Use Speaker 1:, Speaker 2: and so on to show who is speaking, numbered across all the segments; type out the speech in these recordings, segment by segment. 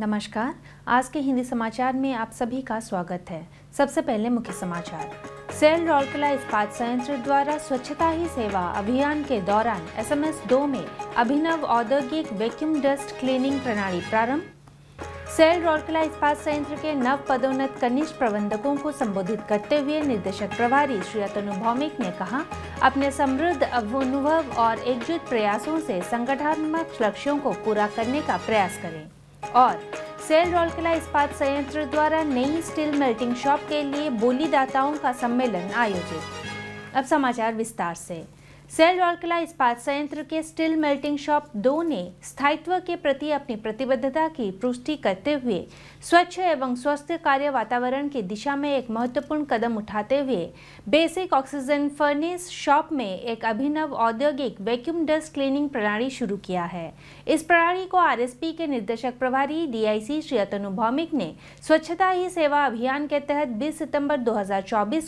Speaker 1: नमस्कार आज के हिंदी समाचार में आप सभी का स्वागत है सबसे पहले मुख्य समाचार सेल रौलकला इस्पात संयंत्र द्वारा स्वच्छता ही सेवा अभियान के दौरान एस एम एस दो में अभिनव औद्योगिक वैक्यूम डस्ट क्लीनिंग प्रणाली प्रारंभ सेल रौलकला इस्पात संयंत्र के नव पदोन्नत कनिष्ठ प्रबंधकों को संबोधित करते हुए निर्देशक प्रभारी श्री अतनु भौमिक ने कहा अपने समृद्ध अनुभव और एकजुट प्रयासों से संगठनात्मक लक्ष्यों को पूरा करने का प्रयास करें और सेल रोलकला इस्पात संयंत्र द्वारा नई स्टील मेल्टिंग शॉप के लिए बोलीदाताओं का सम्मेलन आयोजित अब समाचार विस्तार से सेल राउरकला इस्पात संयंत्र के स्टील मेल्टिंग शॉप दो ने स्थायित्व के प्रति अपनी प्रतिबद्धता की पुष्टि करते हुए स्वच्छ एवं स्वस्थ कार्य वातावरण की दिशा में एक महत्वपूर्ण कदम उठाते हुए बेसिक ऑक्सीजन फर्नेस शॉप में एक अभिनव औद्योगिक वैक्यूम डस्ट क्लीनिंग प्रणाली शुरू किया है इस प्रणाली को आर के निर्देशक प्रभारी डी श्री अतनु भौमिक ने स्वच्छता ही सेवा अभियान के तहत बीस सितम्बर दो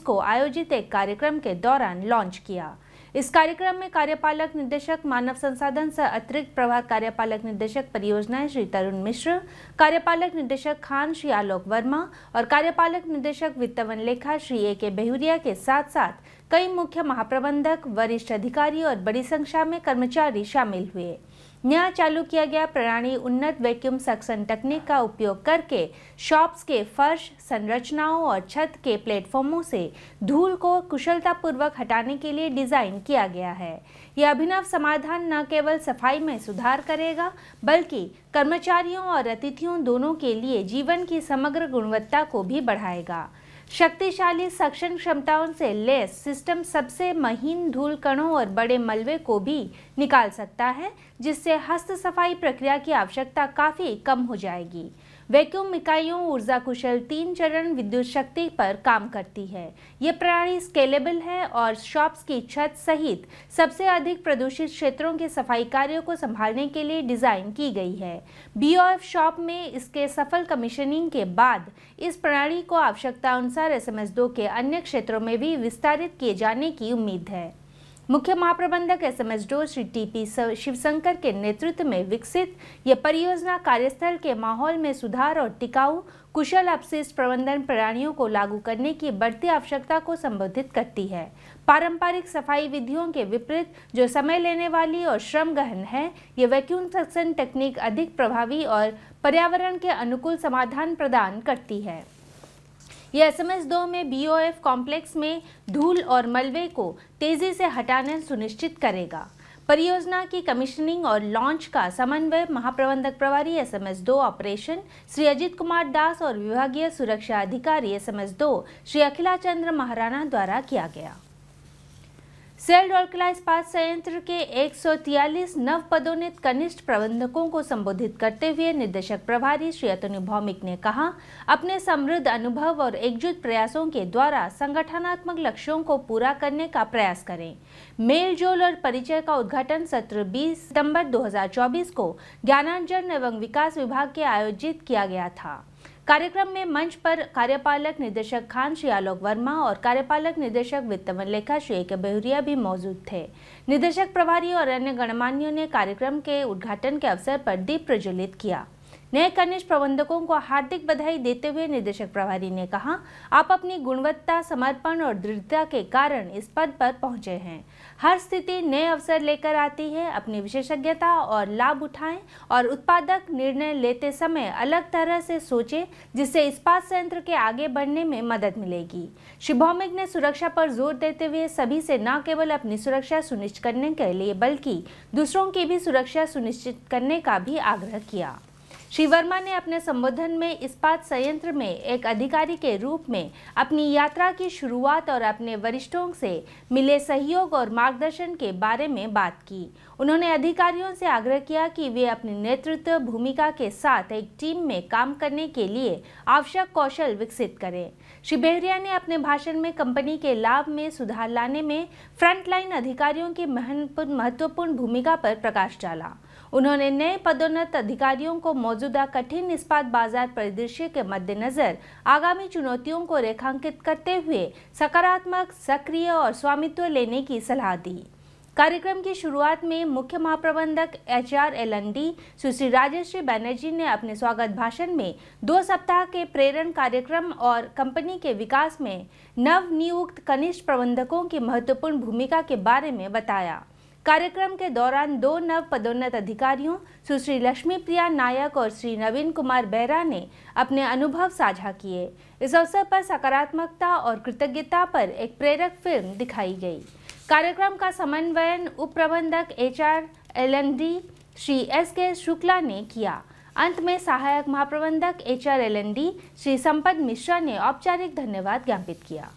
Speaker 1: को आयोजित एक कार्यक्रम के दौरान लॉन्च किया इस कार्यक्रम में कार्यपालक निदेशक मानव संसाधन सह अतिरिक्त प्रभार कार्यपालक निदेशक परियोजनाएं श्री तरुण मिश्र कार्यपालक निदेशक खान श्री आलोक वर्मा और कार्यपालक निदेशक वित्तवन लेखा श्री ए के बेहुरिया के साथ साथ कई मुख्य महाप्रबंधक वरिष्ठ अधिकारी और बड़ी संख्या में कर्मचारी शामिल हुए नया चालू किया गया प्रणाली उन्नत वैक्यूम सक्सन तकनीक का उपयोग करके शॉप्स के फर्श संरचनाओं और छत के प्लेटफॉर्मों से धूल को कुशलतापूर्वक हटाने के लिए डिज़ाइन किया गया है यह अभिनव समाधान न केवल सफाई में सुधार करेगा बल्कि कर्मचारियों और अतिथियों दोनों के लिए जीवन की समग्र गुणवत्ता को भी बढ़ाएगा शक्तिशाली सक्षम क्षमताओं से लेस सिस्टम सबसे महीन धूल कणों और बड़े मलबे को भी निकाल सकता है जिससे हस्त सफाई प्रक्रिया की आवश्यकता काफ़ी कम हो जाएगी वैक्यूम इकाइयों ऊर्जा कुशल तीन चरण विद्युत शक्ति पर काम करती है ये प्रणाली स्केलेबल है और शॉप्स की छत सहित सबसे अधिक प्रदूषित क्षेत्रों के सफाई कार्यों को संभालने के लिए डिज़ाइन की गई है बी शॉप में इसके सफल कमीशनिंग के बाद इस प्रणाली को आवश्यकता अनुसार एस एम के अन्य क्षेत्रों में भी विस्तारित किए जाने की उम्मीद है मुख्य महाप्रबंधक S M S Joshi T P Shivshankar के नेतृत्व में विकसित यह परियोजना कार्यस्थल के माहौल में सुधार और टिकाऊ कुशल अपशिष्ट प्रबंधन प्रणालियों को लागू करने की बढ़ती आवश्यकता को संबोधित करती है पारंपरिक सफाई विधियों के विपरीत जो समय लेने वाली और श्रम गहन है ये वैक्यूम सक्सन टेक्निक अधिक प्रभावी और पर्यावरण के अनुकूल समाधान प्रदान करती है यह एसएमएस दो में बीओएफ कॉम्प्लेक्स में धूल और मलबे को तेजी से हटाना सुनिश्चित करेगा परियोजना की कमीशनिंग और लॉन्च का समन्वय महाप्रबंधक प्रभारी एस एम एस दो ऑपरेशन श्री अजित कुमार दास और विभागीय सुरक्षा अधिकारी एस एम एस दो श्री अखिला चंद्र महाराणा द्वारा किया गया सेल रोलकला इस्पात संयंत्र के एक नव पदोन्नत कनिष्ठ प्रबंधकों को संबोधित करते हुए निदेशक प्रभारी श्री अतनु भौमिक ने कहा अपने समृद्ध अनुभव और एकजुट प्रयासों के द्वारा संगठनात्मक लक्ष्यों को पूरा करने का प्रयास करें मेल जोल और परिचय का उद्घाटन सत्र 20 सितंबर 2024 को ज्ञानार्जन एवं विकास विभाग के आयोजित किया गया था कार्यक्रम में मंच पर कार्यपालक निदेशक खान श्री आलोक वर्मा और कार्यपालक निदेशक वित्तवन लेखा श्री ए के बेहुरिया भी मौजूद थे निदेशक प्रभारी और अन्य गणमान्यों ने कार्यक्रम के उद्घाटन के अवसर पर दीप प्रज्वलित किया नए कनिष्ठ प्रबंधकों को हार्दिक बधाई देते हुए निदेशक प्रभारी ने कहा आप अपनी गुणवत्ता समर्पण और दृढ़ता के कारण इस पद पर पहुंचे हैं हर स्थिति नए अवसर लेकर आती है अपनी विशेषज्ञता और लाभ उठाएं और उत्पादक निर्णय लेते समय अलग तरह से सोचें जिससे इस्पात संयंत्र के आगे बढ़ने में मदद मिलेगी श्री भौमिक ने सुरक्षा पर जोर देते हुए सभी से न केवल अपनी सुरक्षा सुनिश्चित करने के लिए बल्कि दूसरों की भी सुरक्षा सुनिश्चित करने का भी आग्रह किया श्री वर्मा ने अपने संबोधन में इस्पात संयंत्र में एक अधिकारी के रूप में अपनी यात्रा की शुरुआत और अपने वरिष्ठों से मिले सहयोग और मार्गदर्शन के बारे में बात की उन्होंने अधिकारियों से आग्रह किया कि वे अपनी नेतृत्व भूमिका के साथ एक टीम में काम करने के लिए आवश्यक कौशल विकसित करें श्री बेहरिया ने अपने भाषण में कंपनी के लाभ में सुधार लाने में फ्रंटलाइन अधिकारियों की महत्वपूर्ण भूमिका पर प्रकाश डाला उन्होंने नए पदोन्नत अधिकारियों को मौजूदा कठिन इस्पात बाजार परिदृश्य के मद्देनजर आगामी चुनौतियों को रेखांकित करते हुए सकारात्मक सक्रिय और स्वामित्व लेने की सलाह दी कार्यक्रम की शुरुआत में मुख्य महाप्रबंधक H R L N D Sushri Rajeshree Banerjee ने अपने स्वागत भाषण में दो सप्ताह के प्रेरण कार्यक्रम और कंपनी के विकास में नवनियुक्त कनिष्ठ प्रबंधकों की महत्वपूर्ण भूमिका के बारे में बताया कार्यक्रम के दौरान दो नव पदोन्नत अधिकारियों सुश्री लक्ष्मी प्रिया नायक और श्री नवीन कुमार बैरा ने अपने अनुभव साझा किए इस अवसर पर सकारात्मकता और कृतज्ञता पर एक प्रेरक फिल्म दिखाई गई कार्यक्रम का समन्वयन उप प्रबंधक H R L N D Shri S K Shukla ने किया अंत में सहायक महाप्रबंधक H R L N D Shri Sampad Mishra ने औपचारिक धन्यवाद ज्ञापित किया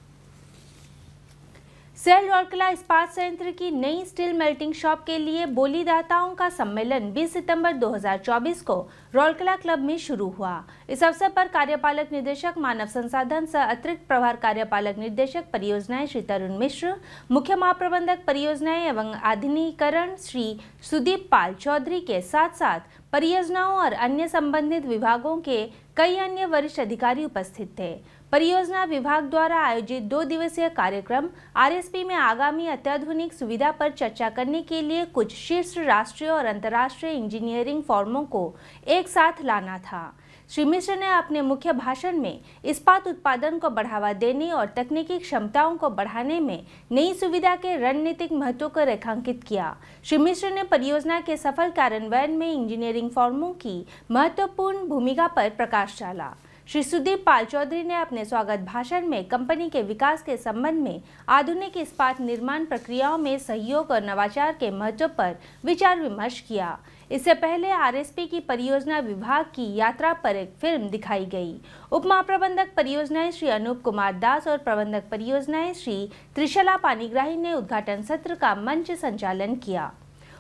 Speaker 1: सेल रौरकला इस्पात संयंत्र की नई स्टील मेल्टिंग शॉप के लिए बोलीदाताओं का सम्मेलन 20 सितंबर 2024 को रौरकला क्लब में शुरू हुआ इस अवसर पर कार्यपालक निदेशक मानव संसाधन सह अतिरिक्त प्रभार कार्यपालक निदेशक परियोजनाएं श्री तरुण मिश्र मुख्य महाप्रबंधक परियोजनाएं एवं आधुनिकीकरण श्री सुदीप पाल चौधरी के साथ साथ परियोजनाओं और अन्य संबंधित विभागों के कई अन्य वरिष्ठ अधिकारी उपस्थित थे परियोजना विभाग द्वारा आयोजित दो दिवसीय कार्यक्रम आरएसपी में आगामी अत्याधुनिक सुविधा पर चर्चा करने के लिए कुछ शीर्ष राष्ट्रीय और अंतर्राष्ट्रीय इंजीनियरिंग फॉर्मों को एक साथ लाना था श्री मिश्र ने अपने मुख्य भाषण में इस्पात उत्पादन को बढ़ावा देने और तकनीकी क्षमताओं को बढ़ाने में नई सुविधा के रणनीतिक महत्व को रेखांकित किया श्री मिश्र ने परियोजना के सफल कार्यान्वयन में इंजीनियरिंग फॉर्मों की महत्वपूर्ण भूमिका पर प्रकाश डाला श्री सुदीप पाल चौधरी ने अपने स्वागत भाषण में कंपनी के विकास के संबंध में आधुनिक इस्पात निर्माण प्रक्रियाओं में सहयोग और नवाचार के महत्व पर विचार विमर्श किया इससे पहले आरएसपी की परियोजना विभाग की यात्रा पर एक फिल्म दिखाई गई उप महाप्रबंधक परियोजनाएं श्री अनूप कुमार दास और प्रबंधक परियोजनाएं श्री त्रिशला पानीग्राही ने उद्घाटन सत्र का मंच संचालन किया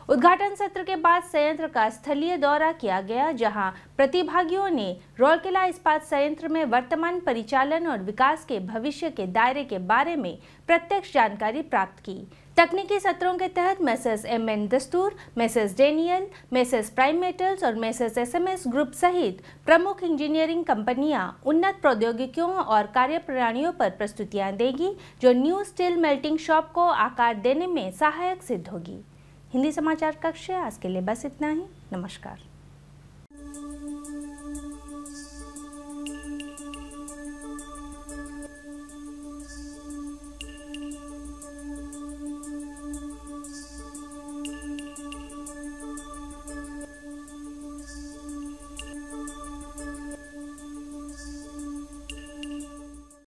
Speaker 1: उद्घाटन सत्र के बाद संयंत्र का स्थलीय दौरा किया गया जहां प्रतिभागियों ने रोलकिला इस्पात संयंत्र में वर्तमान परिचालन और विकास के भविष्य के दायरे के बारे में प्रत्यक्ष जानकारी प्राप्त की तकनीकी सत्रों के तहत Messrs M N Dastur Messrs Daniel Messrs Prime Metals और मैसेस एसएमएस ग्रुप सहित प्रमुख इंजीनियरिंग कंपनियां उन्नत प्रौद्योगिकियों और कार्यप्रणालियों पर प्रस्तुतियां देंगी जो न्यू स्टील मेल्टिंग शॉप को आकार देने में सहायक सिद्ध होगी हिंदी समाचार कक्ष आज के लिए बस इतना ही नमस्कार